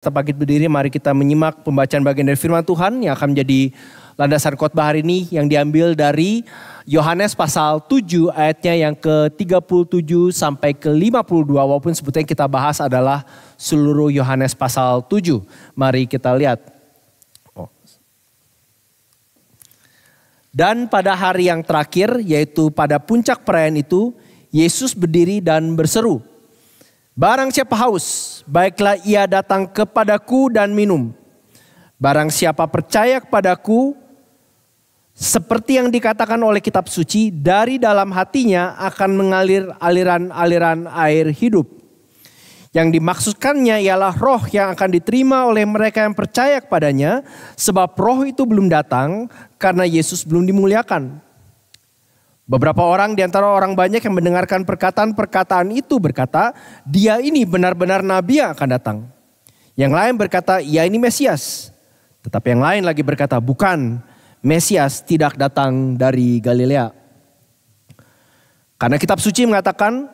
Tepat berdiri, mari kita menyimak pembacaan bagian dari firman Tuhan yang akan menjadi landasan khotbah hari ini yang diambil dari Yohanes pasal 7 ayatnya yang ke-37 sampai ke-52 walaupun sebetulnya kita bahas adalah seluruh Yohanes pasal 7. Mari kita lihat. Oh. Dan pada hari yang terakhir yaitu pada puncak perayaan itu Yesus berdiri dan berseru, Barang siapa haus, baiklah ia datang kepadaku dan minum. Barang siapa percaya kepadaku, seperti yang dikatakan oleh kitab suci, dari dalam hatinya akan mengalir aliran-aliran air hidup. Yang dimaksudkannya ialah roh yang akan diterima oleh mereka yang percaya kepadanya, sebab roh itu belum datang karena Yesus belum dimuliakan. Beberapa orang di antara orang banyak yang mendengarkan perkataan-perkataan itu berkata, dia ini benar-benar nabi yang akan datang. Yang lain berkata, ya ini Mesias. Tetapi yang lain lagi berkata, bukan, Mesias tidak datang dari Galilea. Karena kitab suci mengatakan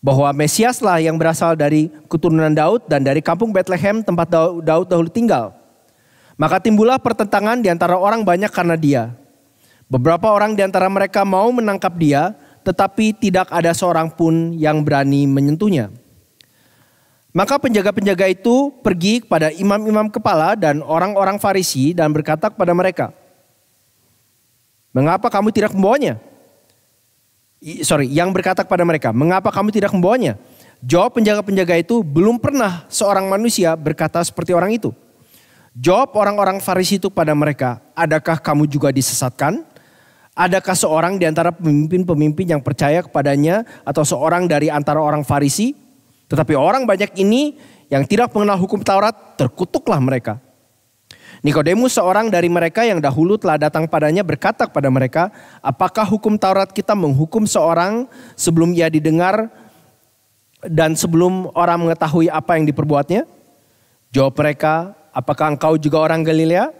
bahwa Mesiaslah yang berasal dari keturunan Daud dan dari kampung Bethlehem tempat Daud dahulu tinggal. Maka timbullah pertentangan di antara orang banyak karena dia. Beberapa orang di antara mereka mau menangkap dia, tetapi tidak ada seorang pun yang berani menyentuhnya. Maka penjaga-penjaga itu pergi kepada imam-imam kepala dan orang-orang Farisi dan berkata kepada mereka, "Mengapa kamu tidak membawanya?" Sorry, yang berkata kepada mereka, "Mengapa kamu tidak membawanya?" Jawab penjaga-penjaga itu, "Belum pernah seorang manusia berkata seperti orang itu." Jawab orang-orang Farisi itu kepada mereka, "Adakah kamu juga disesatkan?" Adakah seorang di antara pemimpin-pemimpin yang percaya kepadanya atau seorang dari antara orang Farisi? Tetapi orang banyak ini yang tidak mengenal hukum Taurat, terkutuklah mereka. Nikodemus seorang dari mereka yang dahulu telah datang padanya berkata kepada mereka, "Apakah hukum Taurat kita menghukum seorang sebelum ia didengar dan sebelum orang mengetahui apa yang diperbuatnya?" Jawab mereka, "Apakah engkau juga orang Galilea?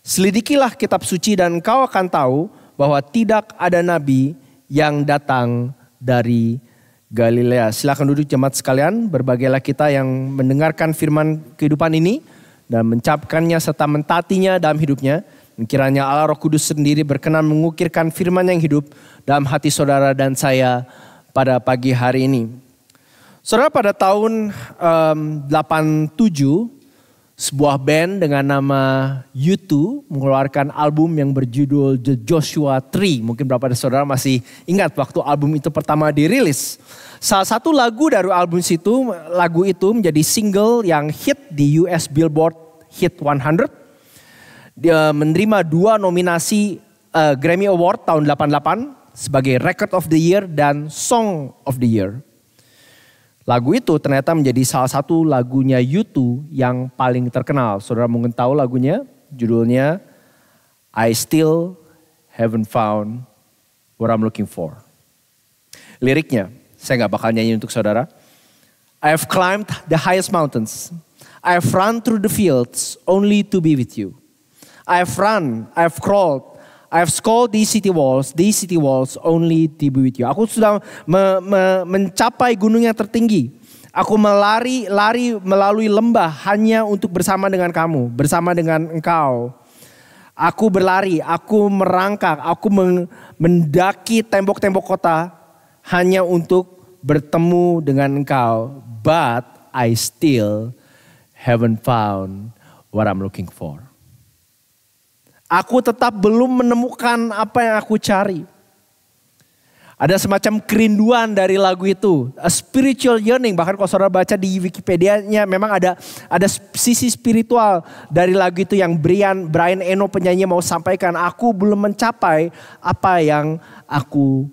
Selidikilah kitab suci dan engkau akan tahu bahwa tidak ada nabi yang datang dari Galilea. Silahkan duduk jemaat sekalian, Berbagailah kita yang mendengarkan firman kehidupan ini dan mencapkannya serta mentatinya dalam hidupnya. Dan kiranya Allah Roh Kudus sendiri berkenan mengukirkan firman yang hidup dalam hati saudara dan saya pada pagi hari ini. Saudara pada tahun um, 87 sebuah band dengan nama U2 mengeluarkan album yang berjudul The Joshua Tree. Mungkin beberapa dari saudara masih ingat waktu album itu pertama dirilis. Salah satu lagu dari album situ, lagu itu menjadi single yang hit di US Billboard Hit 100. Dia menerima dua nominasi uh, Grammy Award tahun 88 sebagai Record of the Year dan Song of the Year. Lagu itu ternyata menjadi salah satu lagunya u yang paling terkenal. Saudara mungkin tahu lagunya, judulnya I Still Haven't Found What I'm Looking For. Liriknya, saya nggak bakal nyanyi untuk saudara. I have climbed the highest mountains. I have run through the fields only to be with you. I have run, I have crawled, I've have these city walls, these city walls only to be with you. Aku sudah me, me, mencapai gunung yang tertinggi. Aku melari, lari melalui lembah hanya untuk bersama dengan kamu, bersama dengan engkau. Aku berlari, aku merangkak, aku mendaki tembok-tembok kota hanya untuk bertemu dengan engkau. But I still haven't found what I'm looking for. Aku tetap belum menemukan apa yang aku cari. Ada semacam kerinduan dari lagu itu, a spiritual yearning. Bahkan kalau saudara baca di Wikipedia-nya memang ada ada sisi spiritual dari lagu itu yang Brian Brian Eno penyanyi mau sampaikan. Aku belum mencapai apa yang aku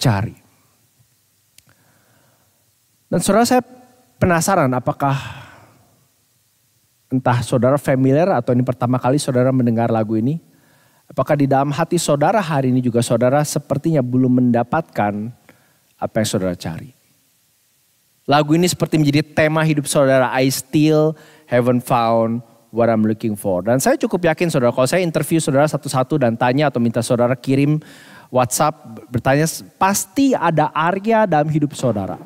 cari. Dan saudara saya penasaran apakah entah saudara familiar atau ini pertama kali saudara mendengar lagu ini. Apakah di dalam hati saudara hari ini juga saudara sepertinya belum mendapatkan apa yang saudara cari? Lagu ini seperti menjadi tema hidup saudara. I still haven't found what I'm looking for. Dan saya cukup yakin saudara, kalau saya interview saudara satu-satu dan tanya atau minta saudara kirim WhatsApp bertanya, pasti ada area dalam hidup saudara.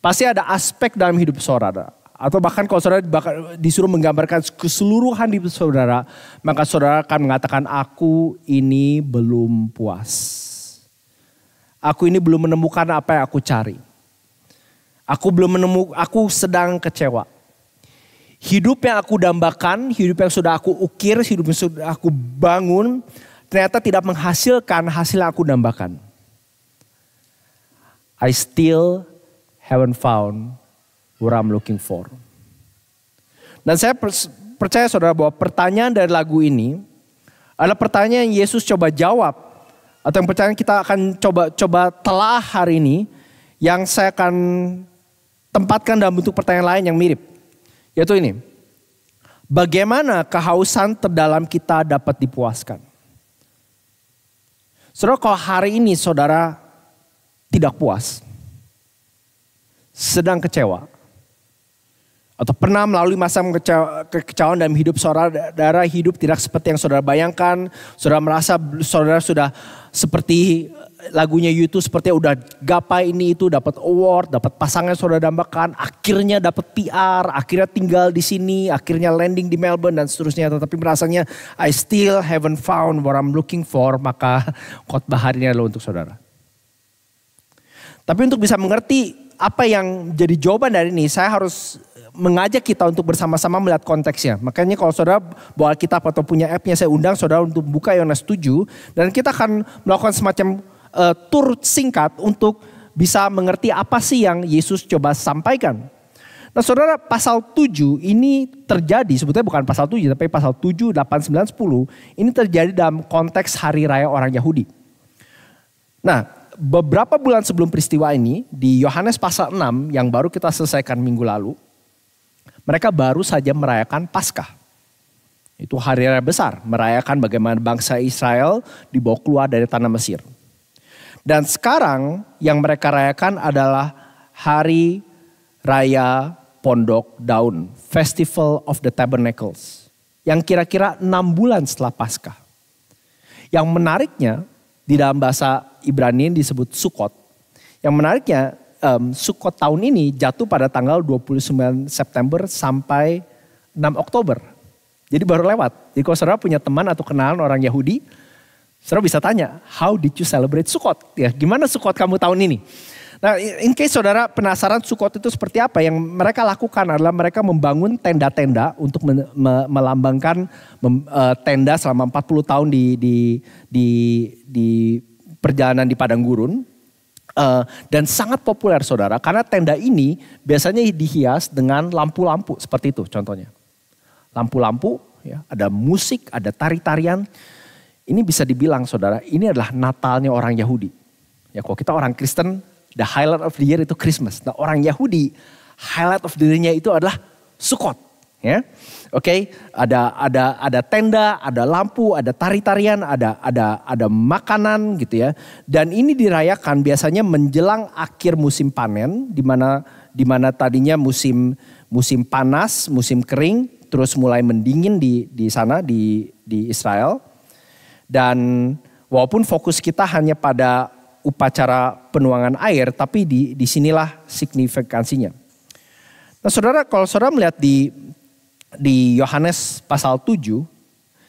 Pasti ada aspek dalam hidup saudara atau bahkan kalau saudara disuruh menggambarkan keseluruhan di saudara, maka saudara akan mengatakan aku ini belum puas. Aku ini belum menemukan apa yang aku cari. Aku belum menemukan, aku sedang kecewa. Hidup yang aku dambakan, hidup yang sudah aku ukir, hidup yang sudah aku bangun, ternyata tidak menghasilkan hasil yang aku dambakan. I still haven't found what I'm looking for. Dan saya percaya saudara bahwa pertanyaan dari lagu ini adalah pertanyaan yang Yesus coba jawab atau yang percaya kita akan coba coba telah hari ini yang saya akan tempatkan dalam bentuk pertanyaan lain yang mirip yaitu ini. Bagaimana kehausan terdalam kita dapat dipuaskan? Saudara kalau hari ini saudara tidak puas, sedang kecewa, atau pernah melalui masa kekecewaan dalam hidup saudara, hidup tidak seperti yang saudara bayangkan, saudara merasa saudara sudah seperti lagunya YouTube seperti udah gapai ini itu dapat award, dapat pasangan saudara dambakan, akhirnya dapat PR, akhirnya tinggal di sini, akhirnya landing di Melbourne dan seterusnya. Tetapi merasanya I still haven't found what I'm looking for, maka khotbah hari ini adalah untuk saudara. Tapi untuk bisa mengerti apa yang jadi jawaban dari ini, saya harus mengajak kita untuk bersama-sama melihat konteksnya. Makanya kalau saudara bawa kitab atau punya app-nya, saya undang saudara untuk buka Yohanes 7. Dan kita akan melakukan semacam uh, tur singkat untuk bisa mengerti apa sih yang Yesus coba sampaikan. Nah saudara pasal 7 ini terjadi, sebetulnya bukan pasal 7 tapi pasal 7, 8, 9, 10. Ini terjadi dalam konteks hari raya orang Yahudi. Nah beberapa bulan sebelum peristiwa ini di Yohanes pasal 6 yang baru kita selesaikan minggu lalu, mereka baru saja merayakan Paskah. Itu hari raya besar, merayakan bagaimana bangsa Israel dibawa keluar dari tanah Mesir. Dan sekarang yang mereka rayakan adalah hari raya pondok daun, Festival of the Tabernacles. Yang kira-kira enam bulan setelah Paskah. Yang menariknya di dalam bahasa Ibrani disebut Sukot. Yang menariknya um, Sukot tahun ini jatuh pada tanggal 29 September sampai 6 Oktober. Jadi baru lewat. Jadi kalau saudara punya teman atau kenalan orang Yahudi, saudara bisa tanya, how did you celebrate Sukot? Ya, gimana Sukot kamu tahun ini? Nah, in case saudara penasaran Sukot itu seperti apa, yang mereka lakukan adalah mereka membangun tenda-tenda untuk me me melambangkan mem eh, tenda selama 40 tahun di di di di perjalanan di padang gurun. Uh, dan sangat populer saudara karena tenda ini biasanya dihias dengan lampu-lampu seperti itu contohnya. Lampu-lampu, ya, ada musik, ada tari-tarian. Ini bisa dibilang saudara, ini adalah Natalnya orang Yahudi. Ya kalau kita orang Kristen The highlight of the year itu Christmas. Nah orang Yahudi highlight of the year-nya itu adalah Sukot. Ya, oke. Okay? Ada ada ada tenda, ada lampu, ada tari-tarian, ada ada ada makanan gitu ya. Dan ini dirayakan biasanya menjelang akhir musim panen, di mana di mana tadinya musim musim panas, musim kering, terus mulai mendingin di di sana di di Israel. Dan walaupun fokus kita hanya pada upacara penuangan air, tapi di disinilah signifikansinya. Nah, saudara, kalau saudara melihat di di Yohanes pasal 7,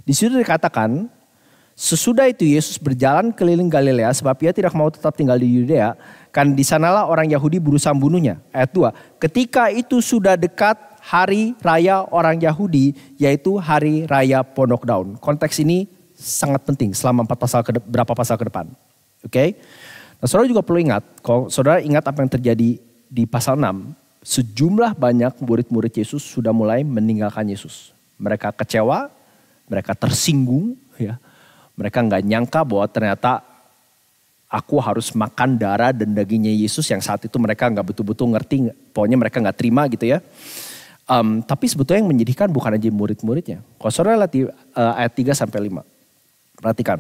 di situ dikatakan, sesudah itu Yesus berjalan keliling Galilea sebab ia tidak mau tetap tinggal di Yudea, kan di sanalah orang Yahudi berusaha membunuhnya. Ayat 2, ketika itu sudah dekat hari raya orang Yahudi, yaitu hari raya Pondok Daun. Konteks ini sangat penting selama empat pasal berapa pasal ke depan. Oke. Okay? Nah, saudara juga perlu ingat, kalau saudara ingat apa yang terjadi di pasal 6, sejumlah banyak murid-murid Yesus sudah mulai meninggalkan Yesus. Mereka kecewa, mereka tersinggung, ya. Mereka nggak nyangka bahwa ternyata aku harus makan darah dan dagingnya Yesus yang saat itu mereka nggak betul-betul ngerti, pokoknya mereka nggak terima gitu ya. Um, tapi sebetulnya yang menyedihkan bukan aja murid-muridnya. Kalau saudara lihat di uh, ayat 3 sampai 5. Perhatikan.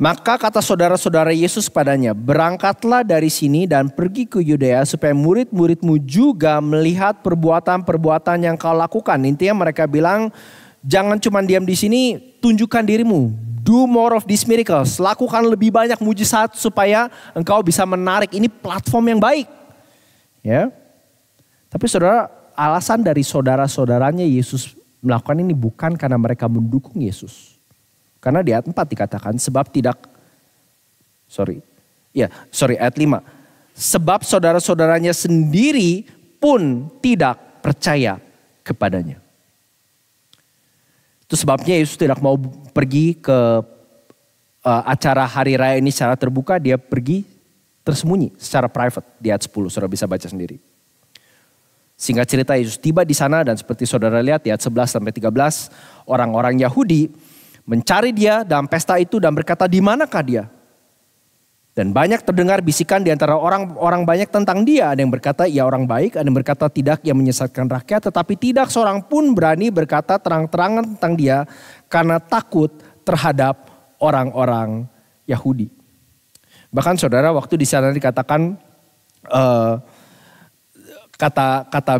Maka kata saudara-saudara Yesus padanya, berangkatlah dari sini dan pergi ke Yudea supaya murid-muridmu juga melihat perbuatan-perbuatan yang kau lakukan. Intinya mereka bilang, jangan cuma diam di sini, tunjukkan dirimu. Do more of these miracles, lakukan lebih banyak mujizat supaya engkau bisa menarik. Ini platform yang baik. Ya. Tapi saudara, alasan dari saudara-saudaranya Yesus melakukan ini bukan karena mereka mendukung Yesus karena di ayat 4 dikatakan sebab tidak sorry. Ya, sorry ayat 5. Sebab saudara-saudaranya sendiri pun tidak percaya kepadanya. Itu sebabnya Yesus tidak mau pergi ke uh, acara hari raya ini secara terbuka, dia pergi tersembunyi secara private di ayat 10, saudara bisa baca sendiri. Singkat cerita Yesus tiba di sana dan seperti saudara lihat di ayat 11 sampai 13, orang-orang Yahudi mencari dia dalam pesta itu dan berkata, "Di manakah dia?" Dan banyak terdengar bisikan di antara orang-orang banyak tentang dia. Ada yang berkata ia orang baik, ada yang berkata tidak ia menyesatkan rakyat. Tetapi tidak seorang pun berani berkata terang-terangan tentang dia karena takut terhadap orang-orang Yahudi. Bahkan saudara waktu di sana dikatakan uh, kata kata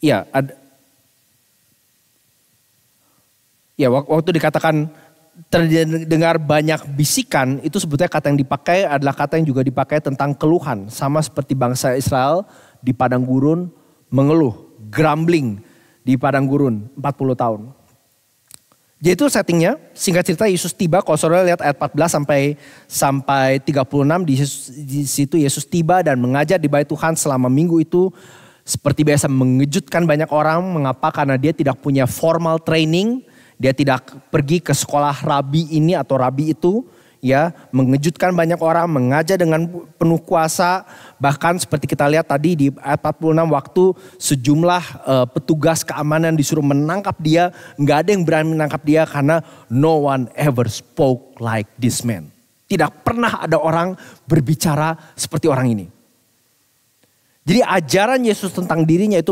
ya ada, Ya waktu dikatakan terdengar banyak bisikan itu sebetulnya kata yang dipakai adalah kata yang juga dipakai tentang keluhan sama seperti bangsa Israel di padang gurun mengeluh grumbling di padang gurun 40 tahun. Jadi itu settingnya singkat cerita Yesus tiba kalau saudara lihat ayat 14 sampai sampai 36 di, di situ Yesus tiba dan mengajar di bait Tuhan selama minggu itu seperti biasa mengejutkan banyak orang mengapa karena dia tidak punya formal training dia tidak pergi ke sekolah rabi ini atau rabi itu ya mengejutkan banyak orang, mengajar dengan penuh kuasa. Bahkan seperti kita lihat tadi di ayat 46 waktu sejumlah uh, petugas keamanan disuruh menangkap dia, nggak ada yang berani menangkap dia karena no one ever spoke like this man. Tidak pernah ada orang berbicara seperti orang ini. Jadi ajaran Yesus tentang dirinya itu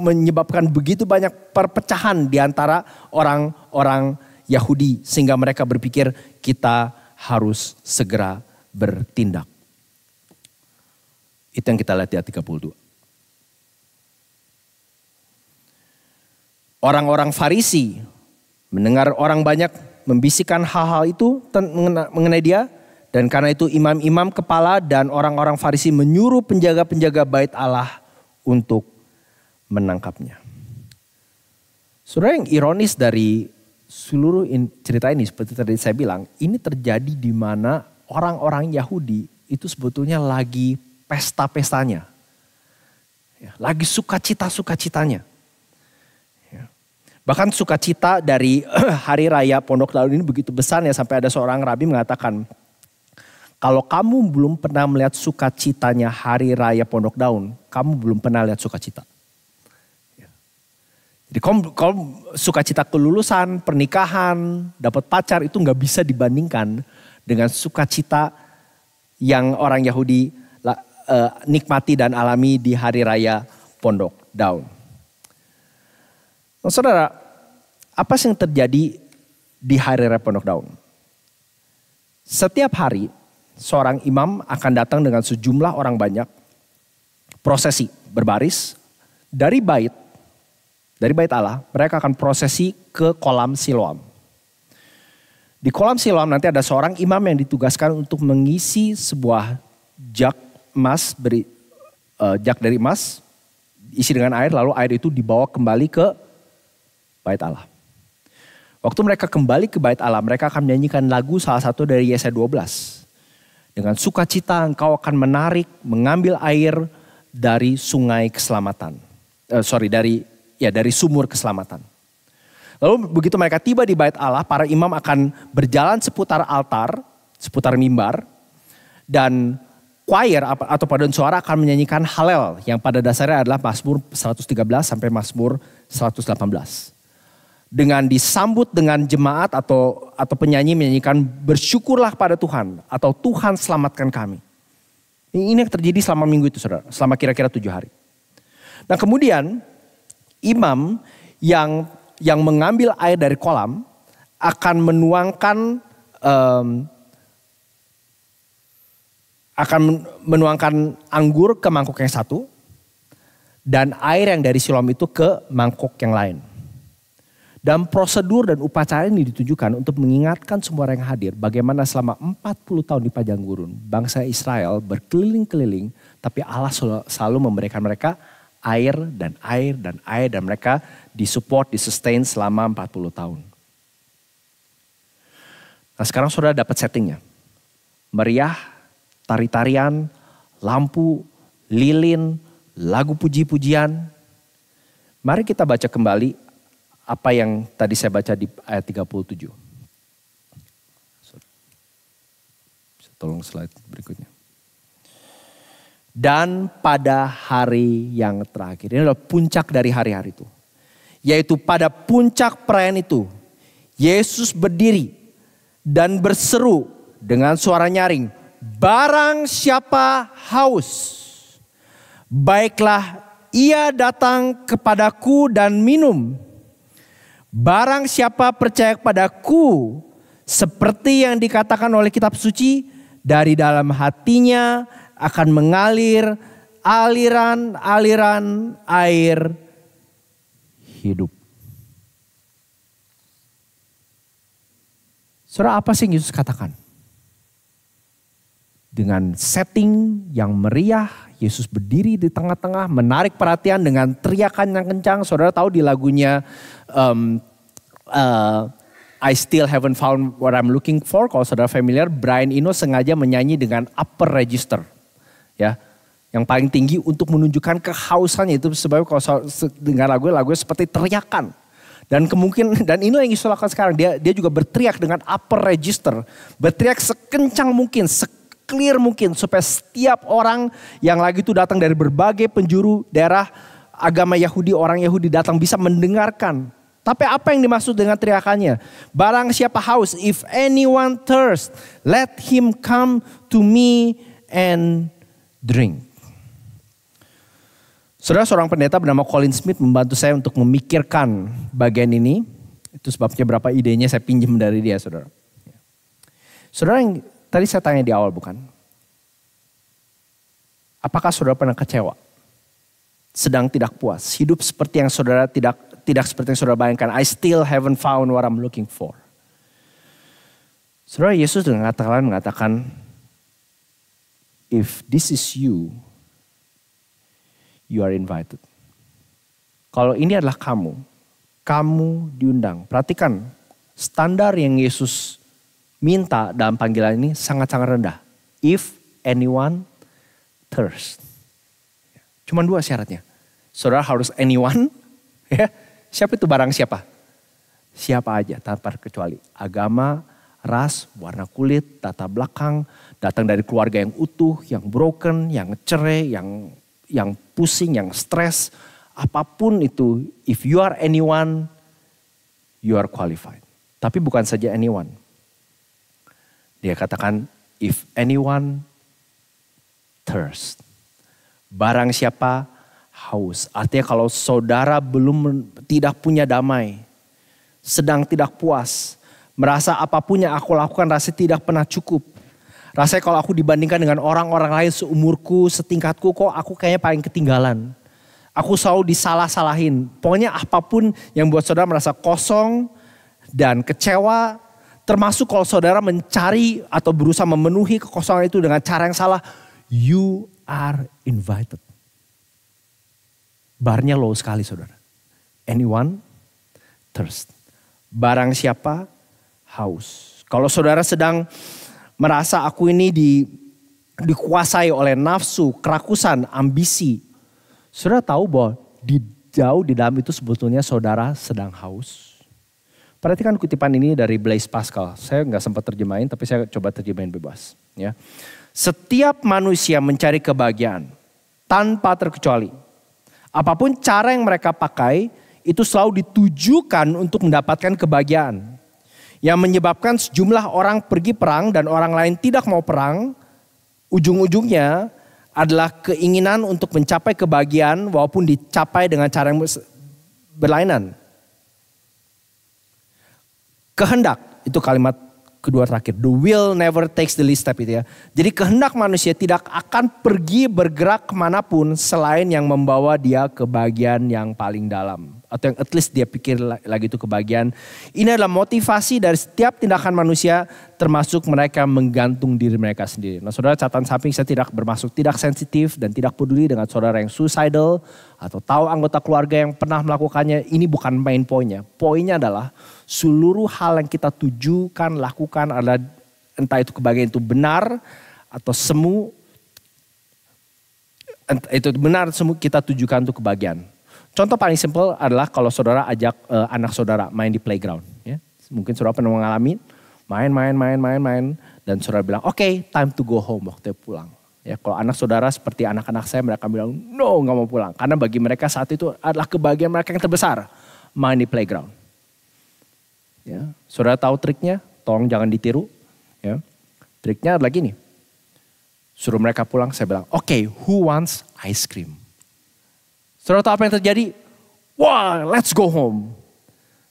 menyebabkan begitu banyak perpecahan di antara orang-orang Yahudi sehingga mereka berpikir kita harus segera bertindak. Itu yang kita lihat di ayat 32. Orang-orang Farisi mendengar orang banyak membisikkan hal-hal itu mengenai dia, dan karena itu imam-imam kepala dan orang-orang Farisi menyuruh penjaga-penjaga bait Allah untuk menangkapnya. Saudara yang ironis dari seluruh cerita ini seperti tadi saya bilang, ini terjadi di mana orang-orang Yahudi itu sebetulnya lagi pesta-pestanya. Ya, lagi sukacita-sukacitanya. Ya. Bahkan sukacita dari hari raya Pondok Lalu ini begitu besar ya sampai ada seorang rabi mengatakan kalau kamu belum pernah melihat sukacitanya hari raya Pondok Daun, kamu belum pernah lihat sukacita. Ya. Jadi kalau, sukacita kelulusan, pernikahan, dapat pacar itu nggak bisa dibandingkan dengan sukacita yang orang Yahudi eh, nikmati dan alami di hari raya Pondok Daun. Nah, saudara, apa sih yang terjadi di hari raya Pondok Daun? Setiap hari seorang imam akan datang dengan sejumlah orang banyak prosesi berbaris dari bait dari bait Allah mereka akan prosesi ke kolam Siloam. Di kolam Siloam nanti ada seorang imam yang ditugaskan untuk mengisi sebuah jak emas beri uh, jak dari emas isi dengan air lalu air itu dibawa kembali ke bait Allah. Waktu mereka kembali ke bait Allah, mereka akan menyanyikan lagu salah satu dari Yesaya 12 dengan sukacita engkau akan menarik, mengambil air dari sungai keselamatan. Eh, sorry, dari ya dari sumur keselamatan. Lalu begitu mereka tiba di bait Allah, para imam akan berjalan seputar altar, seputar mimbar, dan choir atau paduan suara akan menyanyikan Halel yang pada dasarnya adalah Mazmur 113 sampai Mazmur 118 dengan disambut dengan jemaat atau atau penyanyi menyanyikan bersyukurlah pada Tuhan atau Tuhan selamatkan kami. Ini yang terjadi selama minggu itu saudara, selama kira-kira tujuh hari. Nah kemudian imam yang yang mengambil air dari kolam akan menuangkan um, akan menuangkan anggur ke mangkok yang satu dan air yang dari silom itu ke mangkok yang lain. Dan prosedur dan upacara ini ditujukan untuk mengingatkan semua orang yang hadir bagaimana selama 40 tahun di padang gurun bangsa Israel berkeliling-keliling tapi Allah selalu memberikan mereka air dan air dan air dan mereka disupport, disustain selama 40 tahun. Nah sekarang saudara dapat settingnya. Meriah, tari-tarian, lampu, lilin, lagu puji-pujian. Mari kita baca kembali apa yang tadi saya baca di ayat 37. Tolong slide berikutnya. Dan pada hari yang terakhir. Ini adalah puncak dari hari-hari itu. Yaitu pada puncak perayaan itu. Yesus berdiri dan berseru dengan suara nyaring. Barang siapa haus. Baiklah ia datang kepadaku dan minum Barang siapa percaya kepadaku seperti yang dikatakan oleh kitab suci dari dalam hatinya akan mengalir aliran-aliran air hidup. Saudara apa sih yang Yesus katakan? dengan setting yang meriah. Yesus berdiri di tengah-tengah, menarik perhatian dengan teriakan yang kencang. Saudara tahu di lagunya um, uh, I Still Haven't Found What I'm Looking For. Kalau saudara familiar, Brian Eno sengaja menyanyi dengan upper register, ya, yang paling tinggi untuk menunjukkan kehausannya itu sebab kalau dengar lagu lagu seperti teriakan dan kemungkinan dan ini yang disolakan sekarang dia dia juga berteriak dengan upper register berteriak sekencang mungkin sek Clear mungkin supaya setiap orang yang lagi itu datang dari berbagai penjuru daerah agama Yahudi, orang Yahudi datang bisa mendengarkan. Tapi apa yang dimaksud dengan teriakannya? Barang siapa haus, if anyone thirst, let him come to me and drink. Saudara seorang pendeta bernama Colin Smith membantu saya untuk memikirkan bagian ini. Itu sebabnya berapa idenya saya pinjam dari dia saudara. Saudara yang Tadi saya tanya di awal bukan? Apakah saudara pernah kecewa? Sedang tidak puas, hidup seperti yang saudara tidak tidak seperti yang saudara bayangkan. I still haven't found what I'm looking for. Saudara Yesus dengan katakan mengatakan, if this is you, you are invited. Kalau ini adalah kamu, kamu diundang. Perhatikan standar yang Yesus minta dalam panggilan ini sangat-sangat rendah. If anyone thirst. Cuman dua syaratnya. Saudara harus anyone. Ya. Siapa itu barang siapa? Siapa aja tanpa kecuali. Agama, ras, warna kulit, tata belakang, datang dari keluarga yang utuh, yang broken, yang cerai, yang yang pusing, yang stres, apapun itu, if you are anyone, you are qualified. Tapi bukan saja anyone. Dia katakan, if anyone thirst, barang siapa haus. Artinya kalau saudara belum tidak punya damai, sedang tidak puas, merasa apapun yang aku lakukan rasa tidak pernah cukup. Rasanya kalau aku dibandingkan dengan orang-orang lain seumurku, setingkatku, kok aku kayaknya paling ketinggalan. Aku selalu disalah-salahin. Pokoknya apapun yang buat saudara merasa kosong dan kecewa Termasuk kalau saudara mencari atau berusaha memenuhi kekosongan itu dengan cara yang salah, you are invited. Barnya low sekali saudara. Anyone thirst. Barang siapa haus. Kalau saudara sedang merasa aku ini di dikuasai oleh nafsu, kerakusan, ambisi. Saudara tahu bahwa di jauh di dalam itu sebetulnya saudara sedang haus. Perhatikan kutipan ini dari Blaise Pascal. Saya nggak sempat terjemahin, tapi saya coba terjemahin bebas. Ya. Setiap manusia mencari kebahagiaan tanpa terkecuali. Apapun cara yang mereka pakai, itu selalu ditujukan untuk mendapatkan kebahagiaan. Yang menyebabkan sejumlah orang pergi perang dan orang lain tidak mau perang, ujung-ujungnya adalah keinginan untuk mencapai kebahagiaan walaupun dicapai dengan cara yang berlainan kehendak itu kalimat kedua terakhir the will never takes the least step itu ya jadi kehendak manusia tidak akan pergi bergerak kemanapun selain yang membawa dia ke bagian yang paling dalam atau yang at least dia pikir lagi itu kebagian ini adalah motivasi dari setiap tindakan manusia termasuk mereka menggantung diri mereka sendiri nah saudara catatan samping saya tidak bermaksud tidak sensitif dan tidak peduli dengan saudara yang suicidal atau tahu anggota keluarga yang pernah melakukannya ini bukan main poinnya poinnya adalah seluruh hal yang kita tujukan, lakukan adalah entah itu kebahagiaan itu benar atau semu entah itu benar semu kita tujukan untuk kebahagiaan. Contoh paling simpel adalah kalau saudara ajak uh, anak saudara main di playground. Ya. Mungkin saudara pernah mengalami main, main, main, main, main. Dan saudara bilang, oke okay, time to go home waktu pulang. Ya, kalau anak saudara seperti anak-anak saya mereka bilang no nggak mau pulang karena bagi mereka saat itu adalah kebahagiaan mereka yang terbesar main di playground. Ya. Saudara tahu triknya? Tolong jangan ditiru. Ya. Triknya adalah gini. Suruh mereka pulang, saya bilang, oke, okay, who wants ice cream? Saudara tahu apa yang terjadi? Wah, let's go home.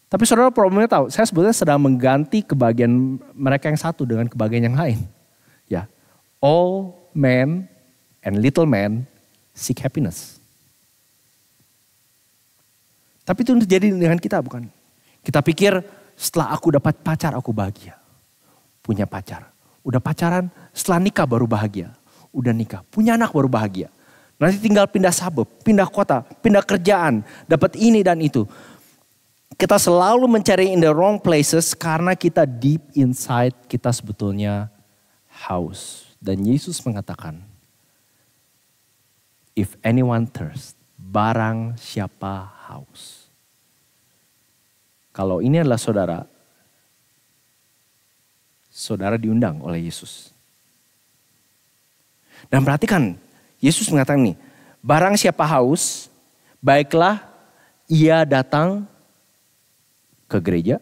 Tapi saudara problemnya tahu, saya sebenarnya sedang mengganti kebagian mereka yang satu dengan kebagian yang lain. Ya, all men and little men seek happiness. Tapi itu terjadi dengan kita bukan? Kita pikir setelah aku dapat pacar aku bahagia. Punya pacar. Udah pacaran, setelah nikah baru bahagia. Udah nikah, punya anak baru bahagia. Nanti tinggal pindah sabab, pindah kota, pindah kerjaan, dapat ini dan itu. Kita selalu mencari in the wrong places karena kita deep inside kita sebetulnya haus. Dan Yesus mengatakan, if anyone thirst, barang siapa haus kalau ini adalah saudara, saudara diundang oleh Yesus. Dan perhatikan, Yesus mengatakan nih, barang siapa haus, baiklah ia datang ke gereja,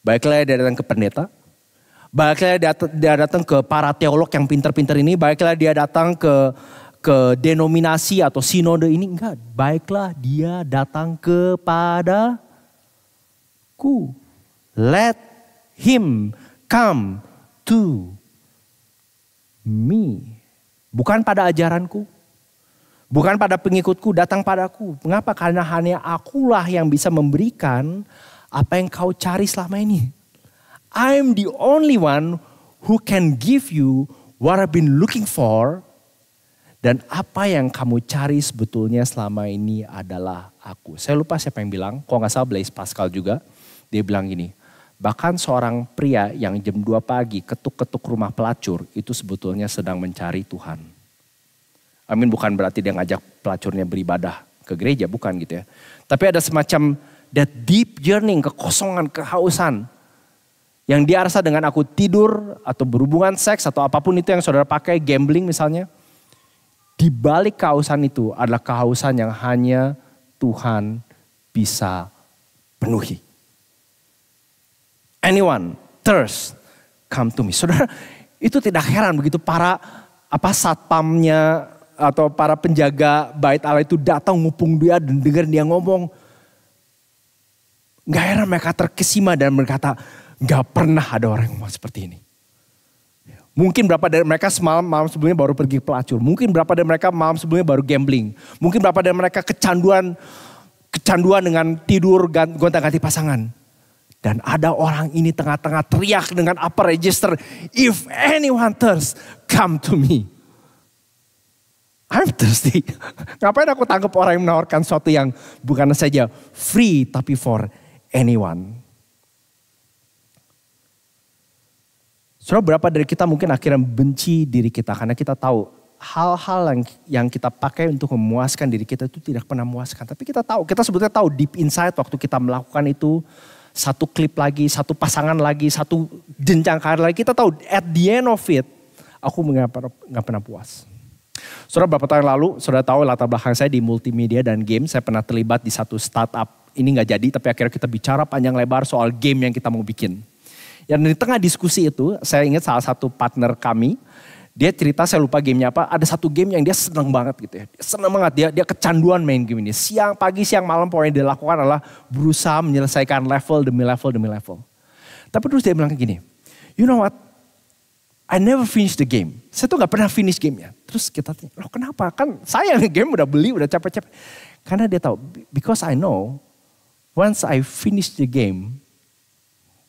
baiklah dia datang ke pendeta, baiklah dia datang ke para teolog yang pintar-pintar ini, baiklah dia datang ke ke denominasi atau sinode ini enggak, baiklah dia datang kepada ku. Let him come to me. Bukan pada ajaranku. Bukan pada pengikutku datang padaku. Mengapa? Karena hanya akulah yang bisa memberikan apa yang kau cari selama ini. I'm the only one who can give you what I've been looking for. Dan apa yang kamu cari sebetulnya selama ini adalah aku. Saya lupa siapa yang bilang, kok nggak salah Blaise Pascal juga dia bilang gini, bahkan seorang pria yang jam 2 pagi ketuk-ketuk rumah pelacur itu sebetulnya sedang mencari Tuhan. Amin bukan berarti dia ngajak pelacurnya beribadah ke gereja, bukan gitu ya. Tapi ada semacam that deep yearning, kekosongan, kehausan. Yang dia rasa dengan aku tidur atau berhubungan seks atau apapun itu yang saudara pakai, gambling misalnya. Di balik kehausan itu adalah kehausan yang hanya Tuhan bisa penuhi anyone thirst, come to me. Saudara, itu tidak heran begitu para apa satpamnya atau para penjaga bait Allah itu datang ngupung dia dan dengar dia ngomong. Gak heran mereka terkesima dan berkata, gak pernah ada orang yang ngomong seperti ini. Mungkin berapa dari mereka semalam malam sebelumnya baru pergi pelacur. Mungkin berapa dari mereka malam sebelumnya baru gambling. Mungkin berapa dari mereka kecanduan kecanduan dengan tidur gonta-ganti pasangan. Dan ada orang ini tengah-tengah teriak dengan apa register. If anyone thirst, come to me. I'm thirsty. Ngapain aku tangkap orang yang menawarkan sesuatu yang bukan saja free tapi for anyone. Saudara berapa dari kita mungkin akhirnya benci diri kita karena kita tahu hal-hal yang, yang kita pakai untuk memuaskan diri kita itu tidak pernah memuaskan. Tapi kita tahu, kita sebetulnya tahu deep inside waktu kita melakukan itu satu klip lagi, satu pasangan lagi, satu jenjang karir lagi. Kita tahu at the end of it, aku nggak pernah, pernah puas. Saudara beberapa tahun lalu, sudah tahu latar belakang saya di multimedia dan game. Saya pernah terlibat di satu startup. Ini nggak jadi, tapi akhirnya kita bicara panjang lebar soal game yang kita mau bikin. yang di tengah diskusi itu, saya ingat salah satu partner kami, dia cerita saya lupa gamenya apa, ada satu game yang dia seneng banget gitu ya. seneng banget, dia, dia kecanduan main game ini. Siang, pagi, siang, malam pokoknya dia lakukan adalah berusaha menyelesaikan level demi level demi level. Tapi terus dia bilang kayak gini, you know what, I never finish the game. Saya tuh nggak pernah finish gamenya. Terus kita tanya, loh kenapa? Kan saya game udah beli, udah capek-capek. Karena dia tahu, because I know, once I finish the game,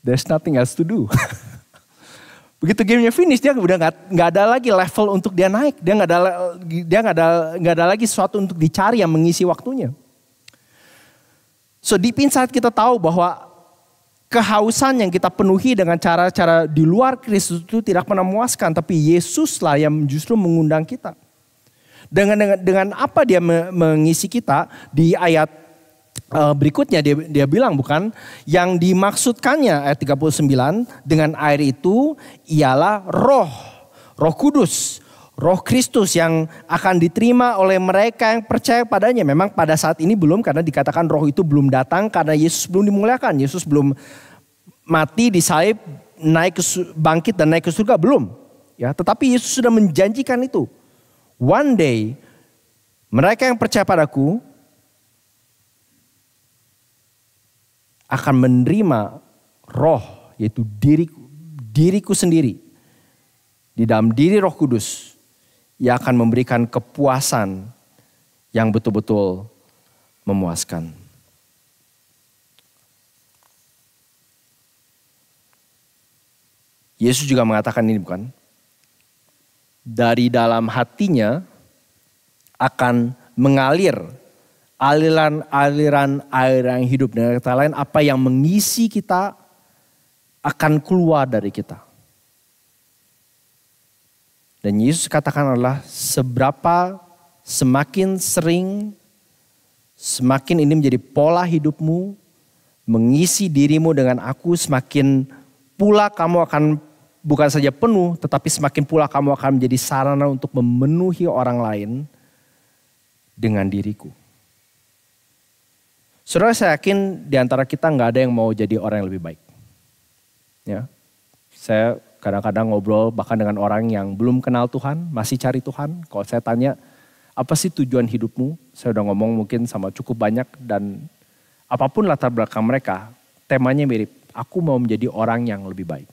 there's nothing else to do. Begitu gamenya finish dia udah nggak nggak ada lagi level untuk dia naik, dia nggak ada dia nggak ada nggak ada lagi sesuatu untuk dicari yang mengisi waktunya. So deep inside kita tahu bahwa kehausan yang kita penuhi dengan cara-cara di luar Kristus itu tidak pernah memuaskan, tapi Yesuslah yang justru mengundang kita. Dengan dengan, dengan apa dia mengisi kita di ayat Eh, berikutnya dia, dia bilang bukan yang dimaksudkannya ayat 39 dengan air itu ialah roh, roh kudus, roh Kristus yang akan diterima oleh mereka yang percaya padanya. Memang pada saat ini belum karena dikatakan roh itu belum datang karena Yesus belum dimuliakan. Yesus belum mati di disalib, naik ke, bangkit dan naik ke surga belum. Ya, tetapi Yesus sudah menjanjikan itu. One day mereka yang percaya padaku akan menerima roh yaitu diriku, diriku sendiri. Di dalam diri roh kudus. Ia akan memberikan kepuasan yang betul-betul memuaskan. Yesus juga mengatakan ini bukan? Dari dalam hatinya akan mengalir aliran-aliran air yang hidup. Dengan kata lain apa yang mengisi kita akan keluar dari kita. Dan Yesus katakan adalah seberapa semakin sering, semakin ini menjadi pola hidupmu, mengisi dirimu dengan aku, semakin pula kamu akan bukan saja penuh, tetapi semakin pula kamu akan menjadi sarana untuk memenuhi orang lain dengan diriku. Saudara saya yakin di antara kita nggak ada yang mau jadi orang yang lebih baik. Ya, saya kadang-kadang ngobrol bahkan dengan orang yang belum kenal Tuhan, masih cari Tuhan. Kalau saya tanya, apa sih tujuan hidupmu? Saya udah ngomong mungkin sama cukup banyak dan apapun latar belakang mereka, temanya mirip. Aku mau menjadi orang yang lebih baik.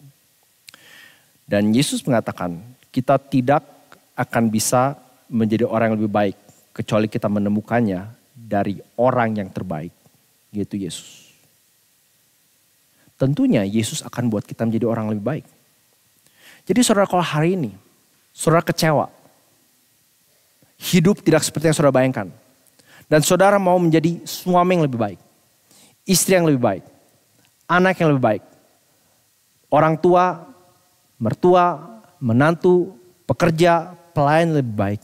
Dan Yesus mengatakan, kita tidak akan bisa menjadi orang yang lebih baik kecuali kita menemukannya dari orang yang terbaik yaitu Yesus. Tentunya Yesus akan buat kita menjadi orang lebih baik. Jadi saudara kalau hari ini saudara kecewa, hidup tidak seperti yang saudara bayangkan. Dan saudara mau menjadi suami yang lebih baik, istri yang lebih baik, anak yang lebih baik, orang tua, mertua, menantu, pekerja, pelayan lebih baik.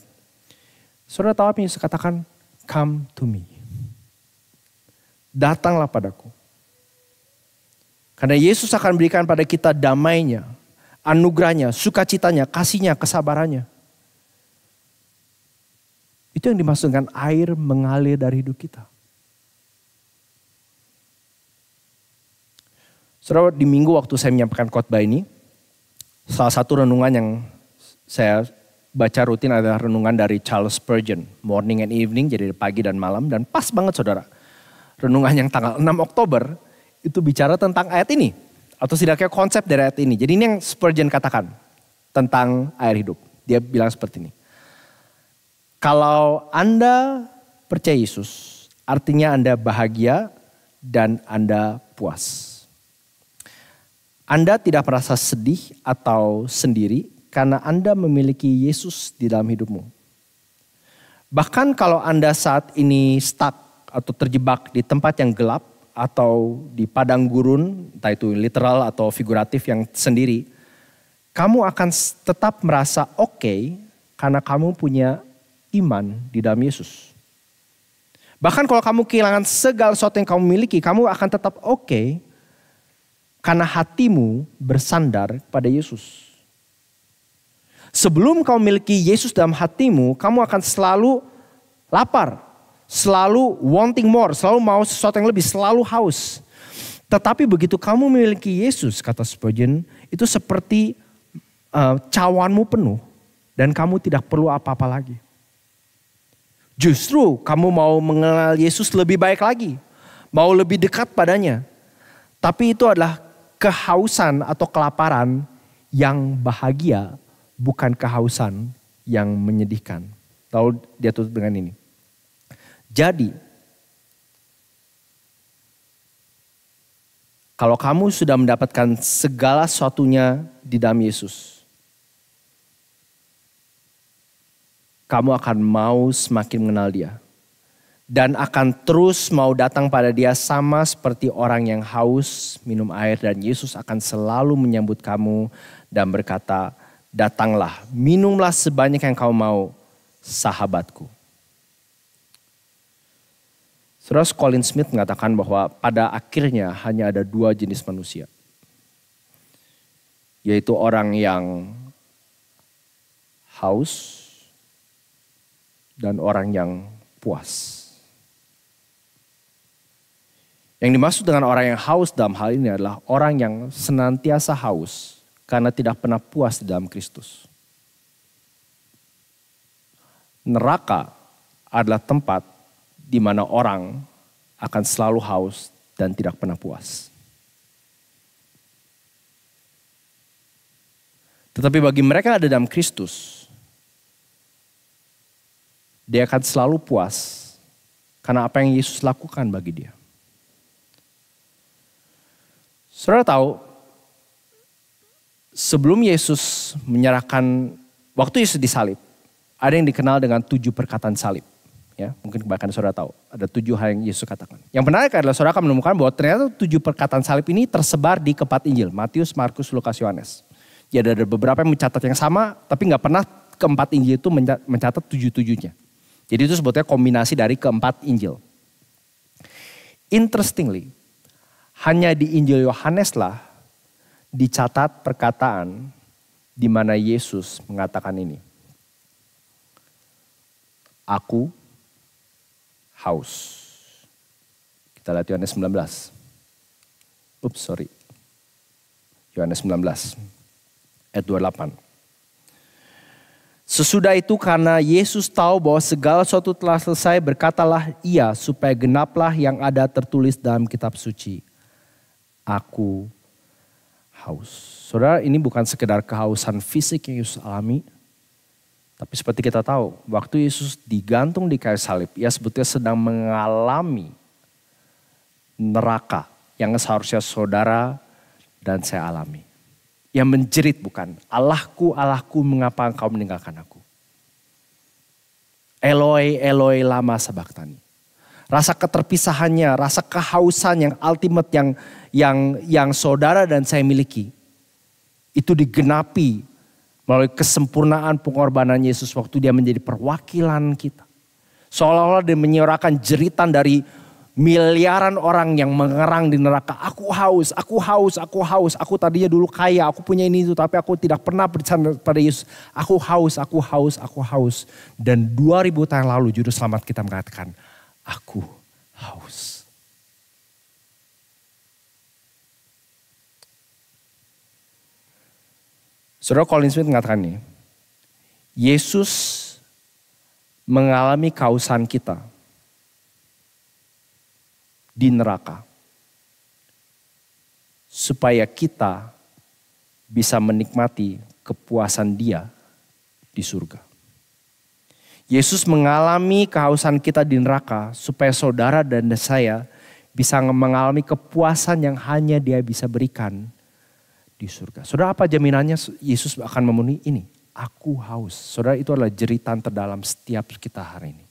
Saudara tahu apa yang Yesus katakan? Come to me. Datanglah padaku. Karena Yesus akan berikan pada kita damainya, anugerahnya, sukacitanya, kasihnya, kesabarannya. Itu yang dimaksudkan air mengalir dari hidup kita. Saudara, di minggu waktu saya menyampaikan khotbah ini, salah satu renungan yang saya baca rutin adalah renungan dari Charles Spurgeon, Morning and Evening, jadi pagi dan malam, dan pas banget saudara renungan yang tanggal 6 Oktober itu bicara tentang ayat ini atau setidaknya konsep dari ayat ini. Jadi ini yang Spurgeon katakan tentang air hidup. Dia bilang seperti ini. Kalau Anda percaya Yesus, artinya Anda bahagia dan Anda puas. Anda tidak merasa sedih atau sendiri karena Anda memiliki Yesus di dalam hidupmu. Bahkan kalau Anda saat ini stuck atau terjebak di tempat yang gelap atau di padang gurun, entah itu literal atau figuratif yang sendiri, kamu akan tetap merasa oke okay karena kamu punya iman di dalam Yesus. Bahkan kalau kamu kehilangan segala sesuatu yang kamu miliki, kamu akan tetap oke okay karena hatimu bersandar pada Yesus. Sebelum kamu miliki Yesus dalam hatimu, kamu akan selalu lapar, selalu wanting more, selalu mau sesuatu yang lebih, selalu haus. Tetapi begitu kamu memiliki Yesus, kata Spurgeon, itu seperti uh, cawanmu penuh dan kamu tidak perlu apa-apa lagi. Justru kamu mau mengenal Yesus lebih baik lagi, mau lebih dekat padanya. Tapi itu adalah kehausan atau kelaparan yang bahagia, bukan kehausan yang menyedihkan. Tahu dia tutup dengan ini. Jadi, kalau kamu sudah mendapatkan segala sesuatunya di dalam Yesus, kamu akan mau semakin mengenal Dia dan akan terus mau datang pada Dia sama seperti orang yang haus minum air dan Yesus akan selalu menyambut kamu dan berkata, "Datanglah, minumlah sebanyak yang kau mau, sahabatku." Saudara Colin Smith mengatakan bahwa pada akhirnya hanya ada dua jenis manusia. Yaitu orang yang haus dan orang yang puas. Yang dimaksud dengan orang yang haus dalam hal ini adalah orang yang senantiasa haus karena tidak pernah puas di dalam Kristus. Neraka adalah tempat di mana orang akan selalu haus dan tidak pernah puas. Tetapi bagi mereka yang ada dalam Kristus, dia akan selalu puas karena apa yang Yesus lakukan bagi dia. Saudara tahu, sebelum Yesus menyerahkan, waktu Yesus disalib, ada yang dikenal dengan tujuh perkataan salib ya mungkin bahkan saudara tahu ada tujuh hal yang Yesus katakan. Yang menarik adalah saudara akan menemukan bahwa ternyata tujuh perkataan salib ini tersebar di keempat Injil Matius, Markus, Lukas, Yohanes. Ya ada, beberapa yang mencatat yang sama, tapi nggak pernah keempat Injil itu mencatat tujuh tujuhnya. Jadi itu sebetulnya kombinasi dari keempat Injil. Interestingly, hanya di Injil Yohanes lah dicatat perkataan di mana Yesus mengatakan ini. Aku haus. Kita lihat Yohanes 19. Ups, sorry. Yohanes 19, ayat 28. Sesudah itu karena Yesus tahu bahwa segala sesuatu telah selesai, berkatalah ia supaya genaplah yang ada tertulis dalam kitab suci. Aku haus. Saudara, ini bukan sekedar kehausan fisik yang Yesus alami, tapi seperti kita tahu, waktu Yesus digantung di kayu salib, ia sebetulnya sedang mengalami neraka yang seharusnya saudara dan saya alami. Yang menjerit bukan, Allahku, Allahku mengapa engkau meninggalkan aku. Eloi, Eloi lama sabaktani. Rasa keterpisahannya, rasa kehausan yang ultimate yang yang yang saudara dan saya miliki itu digenapi Melalui kesempurnaan pengorbanan Yesus waktu dia menjadi perwakilan kita. Seolah-olah dia menyuarakan jeritan dari miliaran orang yang mengerang di neraka. Aku haus, aku haus, aku haus. Aku tadinya dulu kaya, aku punya ini itu. Tapi aku tidak pernah percaya pada Yesus. Aku haus, aku haus, aku haus. Dan 2000 tahun lalu juru selamat kita mengatakan, aku haus. Saudara Colin Smith mengatakan ini, Yesus mengalami kausan kita di neraka. Supaya kita bisa menikmati kepuasan dia di surga. Yesus mengalami kehausan kita di neraka supaya saudara dan saya bisa mengalami kepuasan yang hanya dia bisa berikan di surga. Saudara apa jaminannya Yesus akan memenuhi ini? Aku haus. Saudara itu adalah jeritan terdalam setiap kita hari ini.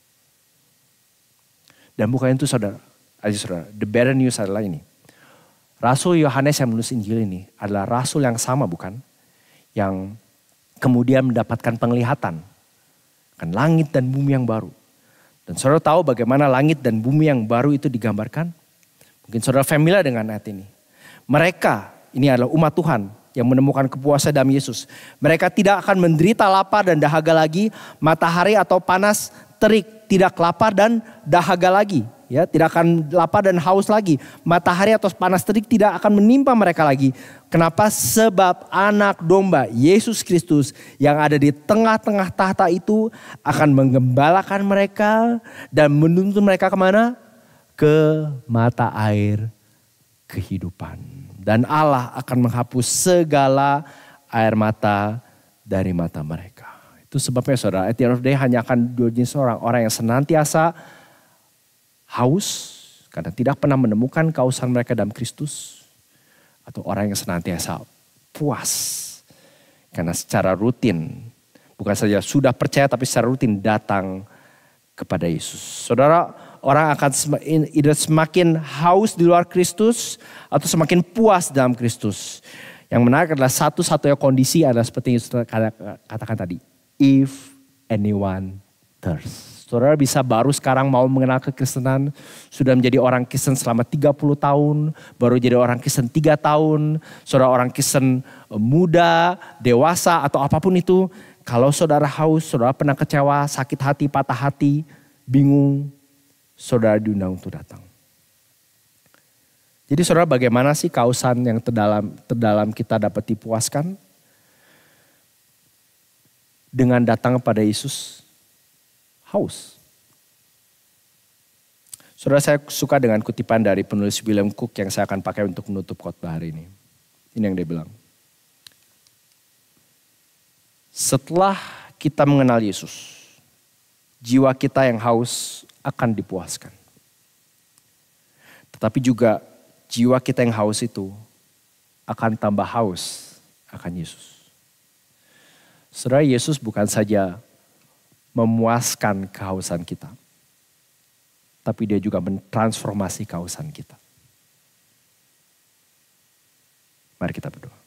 Dan bukan itu saudara, aja saudara, the better news adalah ini. Rasul Yohanes yang menulis Injil ini adalah rasul yang sama bukan? Yang kemudian mendapatkan penglihatan akan langit dan bumi yang baru. Dan saudara tahu bagaimana langit dan bumi yang baru itu digambarkan? Mungkin saudara familiar dengan ayat ini. Mereka ini adalah umat Tuhan yang menemukan kepuasan dalam Yesus. Mereka tidak akan menderita lapar dan dahaga lagi, matahari atau panas terik, tidak lapar dan dahaga lagi, ya, tidak akan lapar dan haus lagi. Matahari atau panas terik tidak akan menimpa mereka lagi. Kenapa? Sebab anak domba Yesus Kristus yang ada di tengah-tengah tahta itu akan menggembalakan mereka dan menuntun mereka kemana? Ke mata air kehidupan dan Allah akan menghapus segala air mata dari mata mereka. Itu sebabnya saudara, at the end of day hanya akan dua jenis orang. Orang yang senantiasa haus karena tidak pernah menemukan kausan mereka dalam Kristus. Atau orang yang senantiasa puas karena secara rutin, bukan saja sudah percaya tapi secara rutin datang kepada Yesus. Saudara, orang akan semakin haus di luar Kristus atau semakin puas dalam Kristus. Yang menarik adalah satu-satunya kondisi adalah seperti yang saudara katakan tadi. If anyone thirst. Saudara bisa baru sekarang mau mengenal kekristenan, sudah menjadi orang Kristen selama 30 tahun, baru jadi orang Kristen 3 tahun, saudara orang Kristen eh, muda, dewasa atau apapun itu, kalau saudara haus, saudara pernah kecewa, sakit hati, patah hati, bingung, saudara diundang untuk datang. Jadi saudara bagaimana sih kausan yang terdalam, terdalam kita dapat dipuaskan? Dengan datang kepada Yesus, haus. Saudara saya suka dengan kutipan dari penulis William Cook yang saya akan pakai untuk menutup khotbah hari ini. Ini yang dia bilang. Setelah kita mengenal Yesus, jiwa kita yang haus akan dipuaskan. Tetapi juga jiwa kita yang haus itu akan tambah haus akan Yesus. Saudara Yesus bukan saja memuaskan kehausan kita, tapi dia juga mentransformasi kehausan kita. Mari kita berdoa.